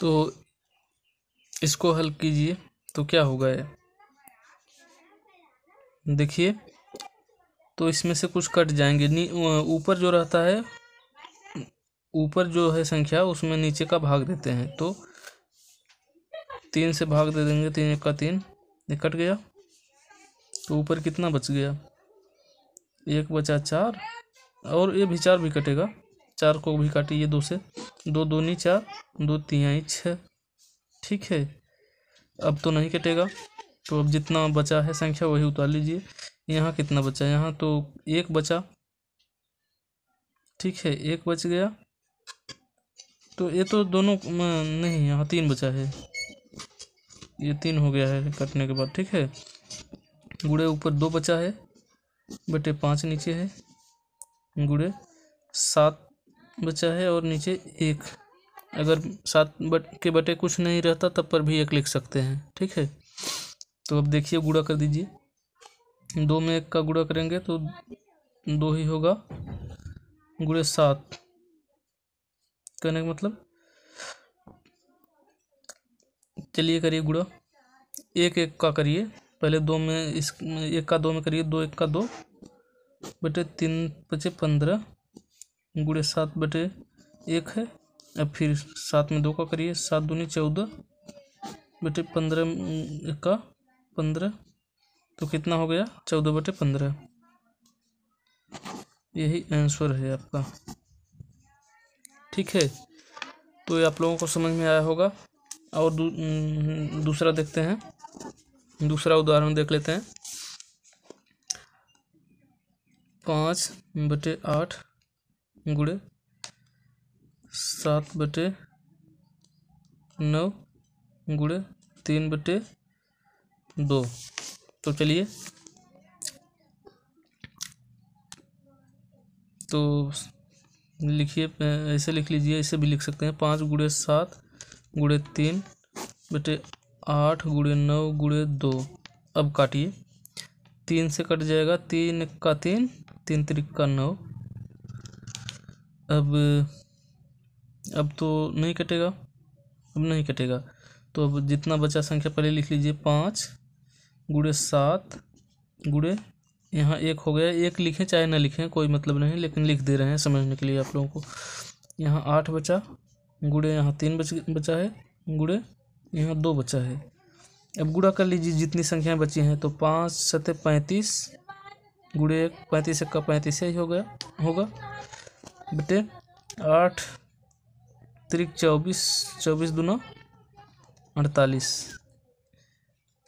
तो इसको हल कीजिए तो क्या होगा ये देखिए तो इसमें से कुछ कट जाएंगे ऊपर जो रहता है ऊपर जो है संख्या उसमें नीचे का भाग देते हैं तो तीन से भाग दे देंगे तीन एक का तीन ये कट गया तो ऊपर कितना बच गया एक बचा चार और ये भी चार भी कटेगा चार को भी काटिए दो से दो दूनी चार दो तिहाई छः ठीक है अब तो नहीं कटेगा तो अब जितना बचा है संख्या वही उतार लीजिए यहाँ कितना बचा यहाँ तो एक बचा ठीक है एक बच गया तो ये तो दोनों नहीं यहाँ तीन बचा है ये तीन हो गया है कटने के बाद ठीक है गुड़े ऊपर दो बचा है बटे पाँच नीचे है गुड़े सात बचा है और नीचे एक अगर सात बट के बटे कुछ नहीं रहता तब पर भी एक लिख सकते हैं ठीक है तो अब देखिए गुड़ा कर दीजिए दो में एक का गुड़ा करेंगे तो दो ही होगा गुड़े सात करने का मतलब चलिए करिए गुड़ा एक एक का करिए पहले दो में इस एक का दो में करिए दो एक का दो बेटे तीन बचे पंद्रह गुड़े सात बटे एक है अब फिर सात में दो का करिए सात दूनी चौदह बटे पंद्रह का पंद्रह तो कितना हो गया चौदह बटे पंद्रह यही आंसर है आपका ठीक है तो ये आप लोगों को समझ में आया होगा और दू, हम्म, दूसरा देखते हैं दूसरा उदाहरण देख लेते हैं पाँच बटे आठ गुड़े सात बटे नौ गुड़े तीन बटे दो तो चलिए तो लिखिए ऐसे लिख लीजिए ऐसे भी लिख सकते हैं पाँच गुड़े सात गुड़े तीन बेटे आठ गुड़े नौ गुड़े दो अब काटिए तीन से कट जाएगा तीन का तीन तीन त्रिक्का नौ अब अब तो नहीं कटेगा अब नहीं कटेगा तो अब जितना बचा संख्या पहले लिख लीजिए पाँच गुड़े सात गुड़े यहाँ एक हो गया एक लिखें चाहे ना लिखें कोई मतलब नहीं लेकिन लिख दे रहे हैं समझने के लिए आप लोगों को यहाँ आठ बचा गुड़े यहाँ तीन बच बचा है गुड़े यहाँ दो बचा है अब गुड़ा कर लीजिए जितनी संख्याएं बची हैं तो पाँच सतह पैंतीस गुड़े एक पैंतीस एक का पैंतीस ही हो गया होगा बेटे आठ त्रिक चौबीस चौबीस दोनों अड़तालीस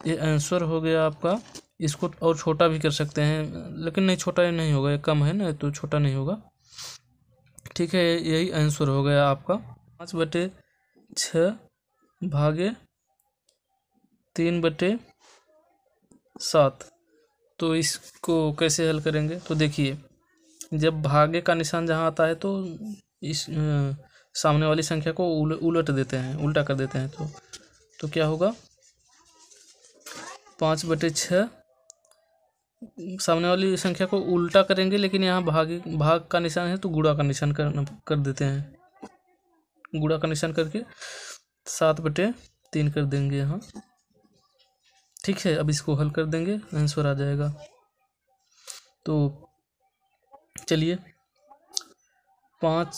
ये आंसर हो गया आपका इसको और छोटा भी कर सकते हैं लेकिन नहीं छोटा ये नहीं होगा ये कम है ना तो छोटा नहीं होगा ठीक है यही आंसर हो गया आपका पाँच बटे छ भागे तीन बटे सात तो इसको कैसे हल करेंगे तो देखिए जब भागे का निशान जहाँ आता है तो इस सामने वाली संख्या को उल, उलट देते हैं उल्टा कर देते हैं तो तो क्या होगा पाँच बटे छः सामने वाली संख्या को उल्टा करेंगे लेकिन यहाँ भाग भाग का निशान है तो गुड़ा का निशान कर कर देते हैं गुड़ा का निशान करके सात बटे तीन कर देंगे यहाँ ठीक है अब इसको हल कर देंगे आंसर आ जाएगा तो चलिए पाँच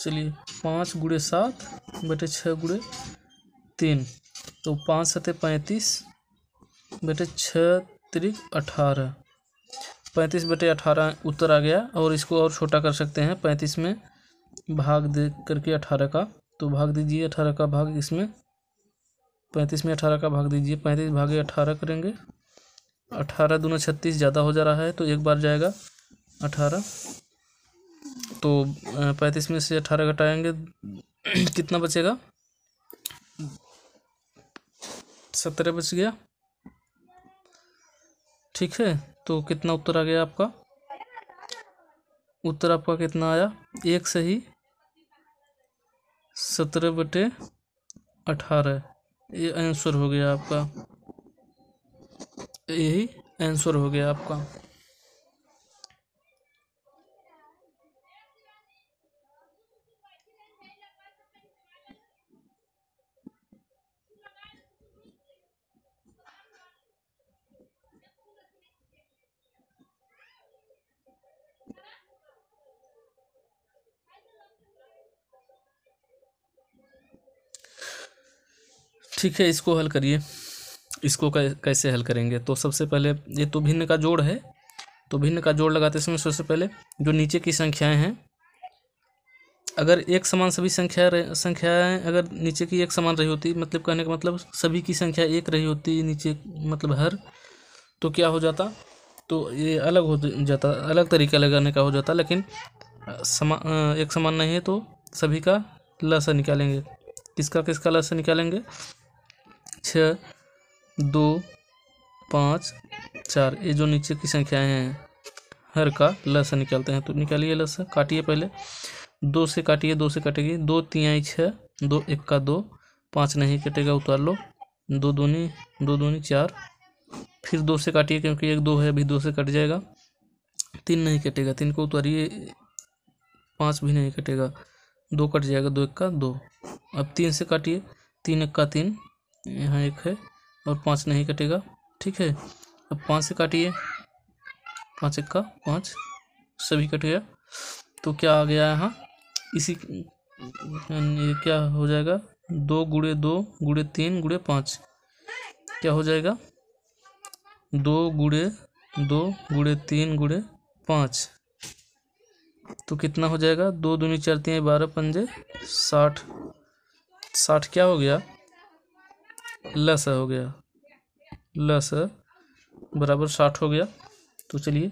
चलिए पाँच गुड़े सात बटे छः गुड़े तीन तो पाँच सतह पैंतीस बटे छः त्रिक अठारह पैंतीस बटे अठारह उत्तर आ गया और इसको और छोटा कर सकते हैं पैंतीस में भाग दे करके अठारह का तो भाग दीजिए अठारह का भाग इसमें पैंतीस में अठारह का भाग दीजिए पैंतीस भागे अठारह करेंगे अठारह दोनों छत्तीस ज़्यादा हो जा रहा है तो एक बार जाएगा अठारह तो पैंतीस में से अठारह घटाएंगे कितना बचेगा सत्रह बच गया ठीक है तो कितना उत्तर आ गया आपका उत्तर आपका कितना आया एक सही सत्रह बटे अठारह ये आंसर हो गया आपका यही आंसर हो गया आपका ठीक है इसको हल करिए इसको कैसे हल करेंगे तो सबसे पहले ये तो भिन्न का जोड़ है तो भिन्न का जोड़ लगाते समय सबसे पहले जो नीचे की संख्याएं हैं अगर एक समान सभी संख्या संख्याएं अगर नीचे की एक समान रही होती मतलब कहने का मतलब सभी की संख्या एक रही होती नीचे मतलब हर तो क्या हो जाता तो ये अलग हो जाता अलग तरीका लगाने का हो जाता लेकिन समा एक समान नहीं है तो सभी का लसा निकालेंगे किसका किसका लसा निकालेंगे छः दो पाँच चार ये जो नीचे की संख्याएं हैं हर का लस निकालते हैं तो निकालिए लस काटिए पहले दो से काटिए दो से कटेगी दो तिहाई छः दो एक का दो पाँच नहीं कटेगा उतार लो दो दूनी दो दूनी चार फिर दो से काटिए क्योंकि एक दो है अभी दो से कट जाएगा तीन नहीं कटेगा तीन को उतारिए पाँच भी नहीं कटेगा दो कट जाएगा दो एक का दो अब तीन से काटिए तीन एक का तीन यहाँ एक है और पाँच नहीं कटेगा ठीक है अब पाँच से काटिए पाँच एक का पाँच सभी कट गया तो क्या आ गया यहाँ इसी क्या हो जाएगा दो गुड़े दो गुड़े तीन गुड़े पाँच क्या हो जाएगा दो गुड़े दो गुड़े तीन गुड़े पाँच तो कितना हो जाएगा दो दूनी चलती हैं बारह पंजे साठ साठ क्या हो गया लस हो गया लस बराबर साठ हो गया तो चलिए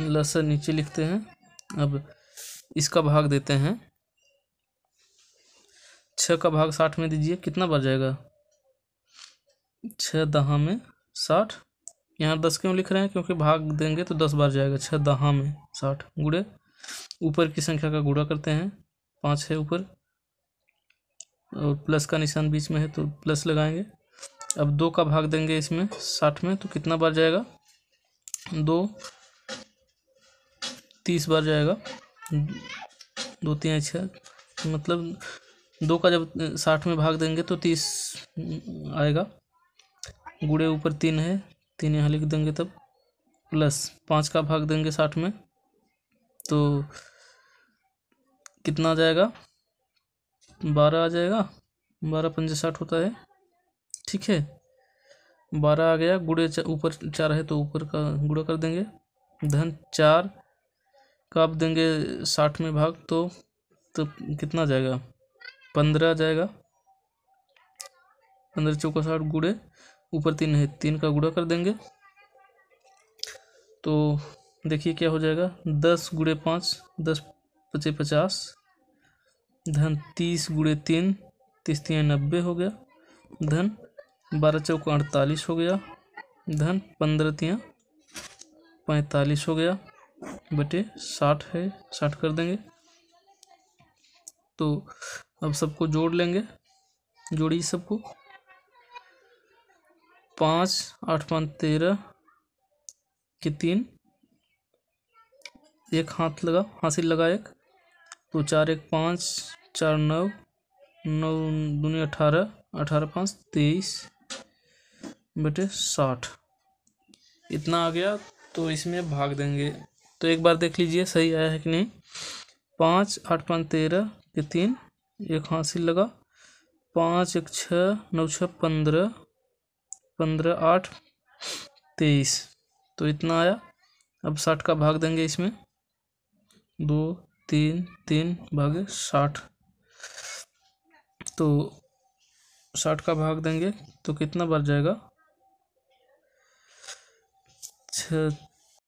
लस नीचे लिखते हैं अब इसका भाग देते हैं छः का भाग साठ में दीजिए कितना बढ़ जाएगा छः दहा में साठ यहाँ दस क्यों लिख रहे हैं क्योंकि भाग देंगे तो दस बार जाएगा छः दहा में साठ गुड़े ऊपर की संख्या का गुड़ा करते हैं पाँच है ऊपर और प्लस का निशान बीच में है तो प्लस लगाएंगे अब दो का भाग देंगे इसमें साठ में तो कितना बार जाएगा दो तीस बार जाएगा दो तीन छः मतलब दो का जब साठ में भाग देंगे तो तीस आएगा गुड़े ऊपर तीन है तीन यहाँ लिख देंगे तब प्लस पाँच का भाग देंगे साठ में तो कितना जाएगा बारह आ जाएगा बारह पंजे साठ होता है ठीक है बारह आ गया गुड़े ऊपर चा, चार है तो ऊपर का गुड़ा कर देंगे धन चार का आप देंगे साठ में भाग तो तो कितना जाएगा पंद्रह जाएगा पंद्रह चौका साठ गुड़े ऊपर तीन है तीन का गुड़ा कर देंगे तो देखिए क्या हो जाएगा दस गुड़े पाँच दस पचे पचास धन तीस गुड़े तीन तीस तीन नब्बे हो गया धन बारह चौक अड़तालीस हो गया धन पंद्रह तिया पैंतालीस हो गया बटे साठ है साठ कर देंगे तो अब सबको जोड़ लेंगे जोड़िए सबको पाँच आठ पाँच तेरह के तीन एक हाथ लगा हासिल लगा एक तो चार एक पाँच चार नौ नौ दूनी अठारह अठारह पाँच तेईस बेटे साठ इतना आ गया तो इसमें भाग देंगे तो एक बार देख लीजिए सही आया है कि नहीं पाँच आठ पाँच तेरह के तीन एक हासिल लगा पाँच एक छः नौ छः पंद्रह पंद्रह आठ तेईस तो इतना आया अब साठ का भाग देंगे इसमें दो तीन तीन भागे साठ तो साठ का भाग देंगे तो कितना बढ़ जाएगा